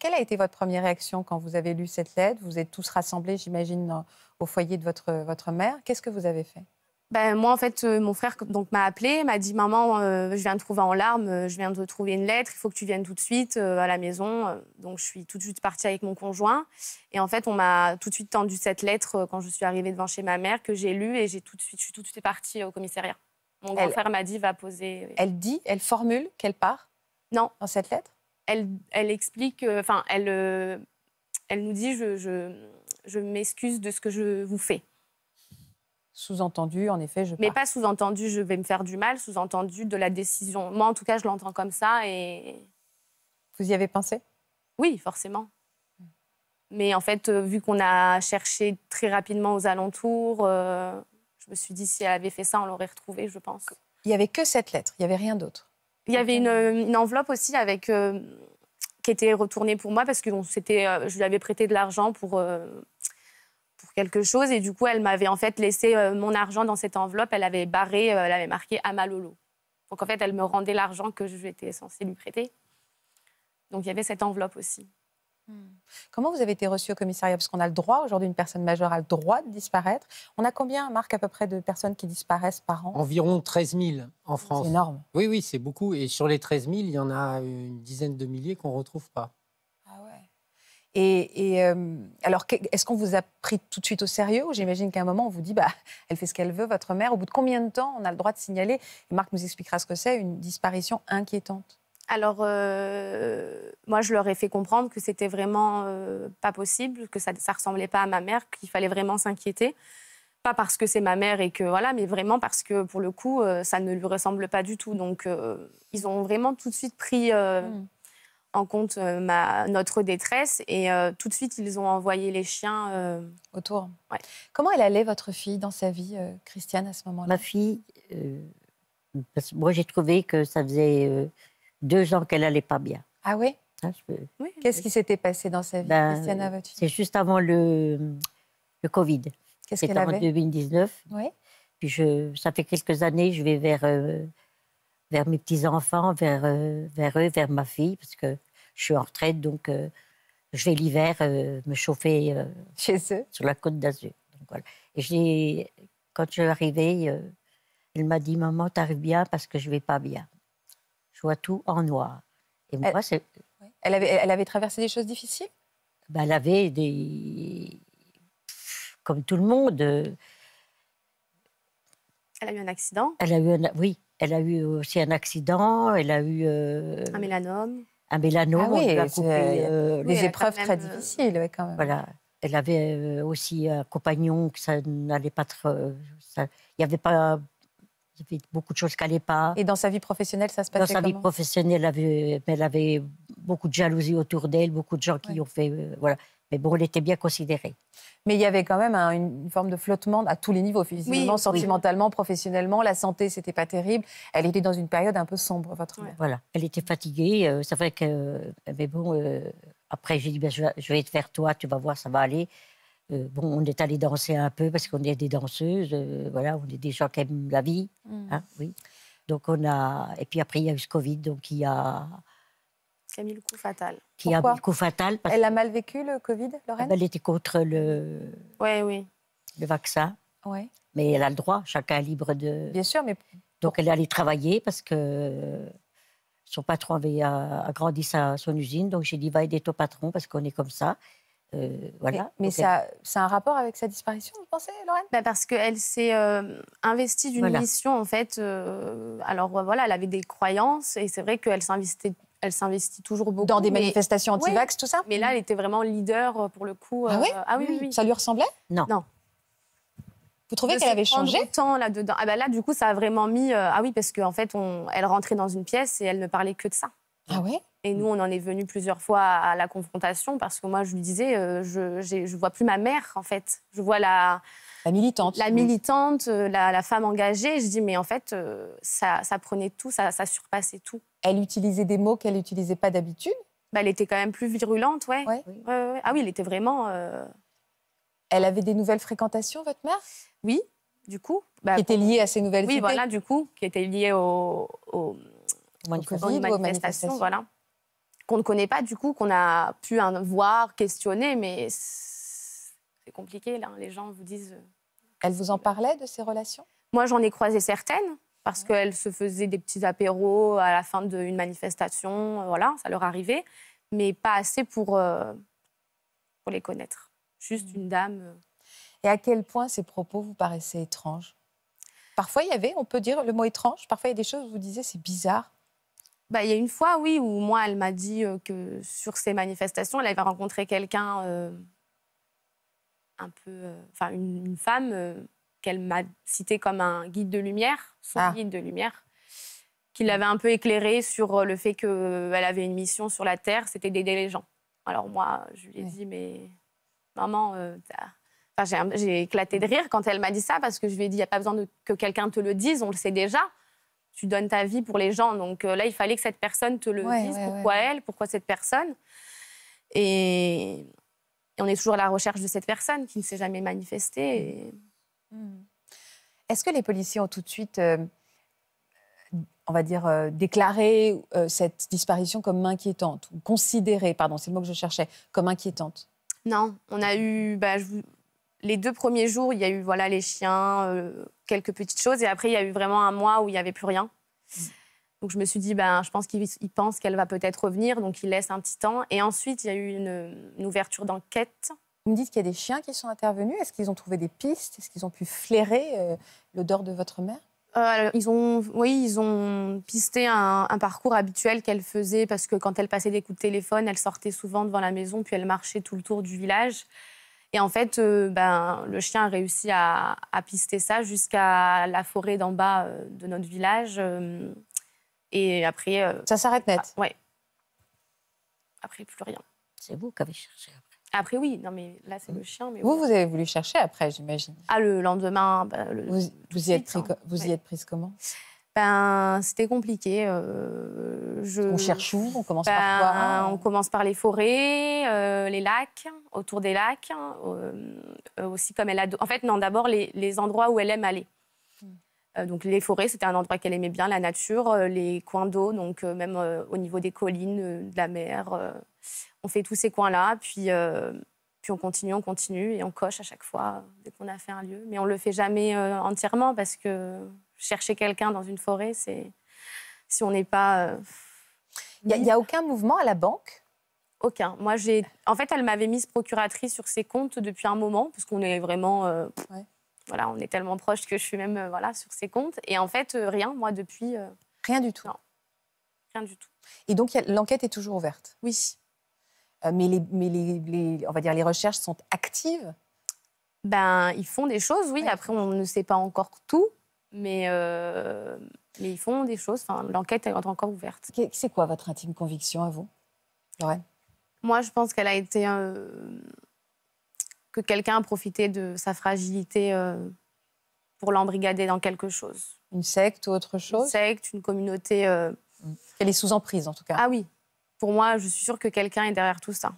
Quelle a été votre première réaction quand vous avez lu cette lettre Vous êtes tous rassemblés, j'imagine, au foyer de votre, votre mère. Qu'est-ce que vous avez fait ben, moi, en fait, euh, mon frère donc m'a appelé, m'a dit Maman, euh, je viens de trouver en larmes, euh, je viens de trouver une lettre, il faut que tu viennes tout de suite à la maison. Donc, je suis tout de suite partie avec mon conjoint. Et en fait, on m'a tout de suite tendu cette lettre quand je suis arrivée devant chez ma mère, que j'ai lue, et j'ai tout de suite, je suis tout de suite partie au commissariat. Mon grand-frère m'a dit Va poser. Elle dit, elle formule qu'elle part Non. Dans cette lettre elle, explique, euh, enfin, elle, euh, elle nous dit je, je, m'excuse de ce que je vous fais. Sous-entendu, en effet, je. Mais pas sous-entendu, je vais me faire du mal, sous-entendu de la décision. Moi, en tout cas, je l'entends comme ça et. Vous y avez pensé Oui, forcément. Mais en fait, euh, vu qu'on a cherché très rapidement aux alentours, je me suis dit si elle avait fait ça, on l'aurait retrouvé, je pense. Il n'y avait que cette lettre, il n'y avait rien d'autre. Il y avait une, enveloppe aussi avec, euh, qui était retournée pour moi parce que euh, je lui avais prêté de l'argent pour, euh, pour quelque chose. Et du coup, elle m'avait en fait laissé mon argent dans cette enveloppe. Elle avait barré, elle avait marqué Amalolo. Donc en fait, elle me rendait l'argent que j'étais censée lui prêter. Donc il y avait cette enveloppe aussi. Hmm. Comment vous avez été reçu au commissariat Parce qu'on a le droit, aujourd'hui, une personne majeure a le droit de disparaître. On a combien, Marc, à peu près de personnes qui disparaissent par an Environ 13 000 en France. C'est énorme. Oui, oui, c'est beaucoup. Et sur les 13 000, il y en a une dizaine de milliers qu'on ne retrouve pas. Ah ouais. Et, euh, alors, est-ce qu'on vous a pris tout de suite au sérieux j'imagine qu'à un moment, on vous dit, bah, elle fait ce qu'elle veut, votre mère. Au bout de combien de temps on a le droit de signaler Et Marc nous expliquera ce que c'est, une disparition inquiétante alors, euh, moi, je leur ai fait comprendre que c'était vraiment euh, pas possible, que ça ne ressemblait pas à ma mère, qu'il fallait vraiment s'inquiéter. Pas parce que c'est ma mère et que voilà, mais vraiment parce que pour le coup, euh, ça ne lui ressemble pas du tout. Donc, ils ont vraiment tout de suite pris mm. en compte notre détresse et tout de suite, ils ont envoyé les chiens autour. Comment elle allait, votre fille, dans sa vie, Christiane, à ce moment-là Ma fille, moi j'ai trouvé que ça faisait deux ans qu'elle n'allait pas bien. Ah hein, oui, Qu'est-ce qui s'était passé dans sa vie, ben, C'est juste avant le, le Covid. Qu'est-ce en 2019. Oui. Puis je, ça fait quelques années, je vais vers, euh, vers mes petits-enfants, vers, euh, vers eux, vers ma fille, parce que je suis en retraite, donc euh, je vais l'hiver me chauffer chez eux, sur la côte d'Azur. Voilà. Et j'ai, quand je suis arrivée, elle m'a dit Maman, t'arrives bien parce que je vais pas bien. Je tout en noir. Et elle, moi, Elle, avait, elle avait traversé des choses difficiles bah, Elle avait des. Comme tout le monde. Euh, elle a eu un accident Elle a eu un... Oui, elle a eu aussi un accident. Elle a eu. Euh, un mélanome. Un mélanome. Ah, coupé, euh, les épreuves très difficiles, quand même. Voilà. Elle avait aussi un compagnon que ça n'allait pas. Trop... Il n'y avait pas beaucoup de choses qui n'allaient pas. Et dans sa vie professionnelle, ça se passait Dans sa vie professionnelle, elle avait, elle avait, beaucoup de jalousie autour d'elle, beaucoup de gens qui ont fait... Euh, voilà. Mais bon, elle était bien considérée. Mais il y avait quand même une forme de flottement à tous les niveaux, physiquement, sentimentalement, professionnellement. La santé, c'était pas terrible. Elle était dans une période un peu sombre, votre mère. Voilà, elle était fatiguée. Euh, c'est vrai que, euh, mais bon, après j'ai dit ben, je, vais te faire toi, tu vas voir, ça va aller. Euh, bon, on est allé danser un peu parce qu'on est des danseuses, euh, voilà, on est des gens qui aiment la vie, mmh. hein, oui. Donc on a, et puis après il y a eu ce Covid, donc il a. Qui a mis le coup fatal. Qui a le coup fatal Elle a mal vécu le Covid, ah Lorraine. Ben, elle était contre le. oui. Le vaccin. Ouais. Mais elle a le droit, chacun est libre de. Bien sûr, mais. Donc elle est allée travailler parce que son patron avait euh, agrandi sa, son usine. Donc j'ai dit, va aider ton patron parce qu'on est comme ça. Euh, voilà. Mais, ça, ça, a un rapport avec sa disparition, vous pensez, Lorraine bah, Parce qu'elle s'est euh, investie d'une mission, en fait. Euh, alors bah, voilà, elle avait des croyances et c'est vrai qu'elle s'investit. Elle s'investit toujours beaucoup. Dans des manifestations anti-vax, tout ça Mais là, elle était vraiment leader pour le coup. Ah, ah oui, Ça lui ressemblait Non. Non. Vous trouvez qu'elle avait changé temps là dedans. Ah ben là, du coup, ça a vraiment mis. ah oui, parce qu'en fait, elle rentrait dans une pièce et elle ne parlait que de ça. Ah ouais et nous, on en est venu plusieurs fois à la confrontation parce que moi, je lui disais, euh, je ne vois plus ma mère, en fait. Je vois la, la militante. La militante, euh, la, femme engagée. Je dis, mais en fait, euh, ça, ça prenait tout, ça, surpassait tout. Elle utilisait des mots qu'elle n'utilisait pas d'habitude bah, Elle était quand même plus virulente, ouais. ouais. Oui. ah oui, elle était vraiment. Elle avait des nouvelles fréquentations, votre mère Oui, du coup. Bah, qui était liée à ces nouvelles Oui, voilà, du coup, qui était liée au voilà, qu'on ne connaît pas du coup, qu'on a pu voir, questionner, mais c'est compliqué là. Les gens vous disent. Euh, Elle vous en parlait de ces relations Moi, j'en ai croisé certaines parce qu'elles se faisaient des petits apéros à la fin d'une manifestation, euh, voilà, ça leur arrivait, mais pas assez pour euh, pour les connaître. Juste mmh. une dame. Et à quel point ces propos vous paraissaient étranges Parfois, il y avait, on peut dire le mot étrange. Parfois, il y a des choses où vous disiez c'est bizarre bah, y a une fois, oui, où moi, elle m'a dit euh, que sur ces manifestations, elle avait rencontré quelqu'un euh, un peu. Euh, enfin, une, femme qu'elle m'a citée comme un guide de lumière, son ah. guide de lumière, qui l'avait un peu éclairée sur le fait qu'elle avait une mission sur la Terre, c'était d'aider les gens. Alors moi, je lui ai dit, mais maman, enfin, j'ai éclaté de rire quand elle m'a dit ça, parce que je lui ai dit, il n'y a pas besoin que quelqu'un te le dise, on le sait déjà tu donnes ta vie pour les gens. Donc euh, là, il fallait que cette personne te le dise. pourquoi elle Pourquoi cette personne et... on est toujours à la recherche de cette personne qui ne s'est jamais manifestée. Mm. Mm. Est-ce que les policiers ont tout de suite, euh, on va dire, euh, déclaré cette disparition comme inquiétante ou considérée, pardon, c'est le mot que je cherchais, comme inquiétante Non, on a eu, bah, je les deux premiers jours, il y a eu voilà les chiens, euh, quelques petites choses, et après il y a eu vraiment un mois où il n'y avait plus rien. Mm. Donc je me suis dit, ben, je pense qu'il pense qu'elle va peut-être revenir, donc il laisse un petit temps. Et ensuite, il y a eu une, ouverture d'enquête. Vous me dites qu'il y a des chiens qui sont intervenus. Est-ce qu'ils ont trouvé des pistes Est-ce qu'ils ont pu flairer euh, l'odeur de votre mère euh, ils ont, oui, ils ont pisté un, un parcours habituel qu'elle faisait parce que quand elle passait des coups de téléphone, elle sortait souvent devant la maison puis elle marchait tout le tour du village. Et en fait, euh, ben, le chien a réussi à, pister ça jusqu'à la forêt d'en bas euh, de notre village. Euh, et après, Ça s'arrête net. Oui. Ah, ouais. Après, plus rien. C'est vous qui avez cherché. après. Après, oui, non, mais là, c'est le chien. Mais Vous, vous avez voulu chercher après, j'imagine. Ah, le lendemain, bah, le- Vous, y êtes hein. y êtes prise comment ben, c'était compliqué. Euh, on cherche où On commence par quoi ben, On commence par les forêts, euh, les lacs, autour des lacs. Euh, aussi comme elle a... En fait, non, d'abord les, endroits où elle aime aller. Hmm. donc les forêts, c'était un endroit qu'elle aimait bien, la nature, les coins d'eau, donc même au niveau des collines, de la mer. on fait tous ces coins-là, puis, puis on continue, on continue, et on coche à chaque fois dès qu'on a fait un lieu. Mais on ne le fait jamais entièrement parce que chercher quelqu'un dans une forêt, c'est si on n'est pas. Euh, il n'y a, aucun mouvement à la banque Aucun. Moi, j'ai. En fait, elle m'avait mise procuratrice sur ses comptes depuis un moment, parce qu'on est vraiment. Euh, voilà, on est tellement proche que je suis même euh, voilà sur ses comptes. Et en fait, rien. Moi, depuis. Rien du tout. Non. Rien du tout. Et donc, l'enquête est toujours ouverte. Oui. mais les, mais les, on va dire, les recherches sont actives. Ben, ils font des choses, oui. Après, on ne sait pas encore tout. Euh, mais, ils font des choses. Enfin, L'enquête est encore ouverte. C'est quoi votre intime conviction à vous, Lorraine Moi, je pense qu'elle a été. Euh, que quelqu'un a profité de sa fragilité euh, pour l'embrigader dans quelque chose. Une secte ou autre chose Une secte, une communauté. Mmh. Elle est sous emprise, en tout cas. Ah oui. Pour moi, je suis sûre que quelqu'un est derrière tout ça.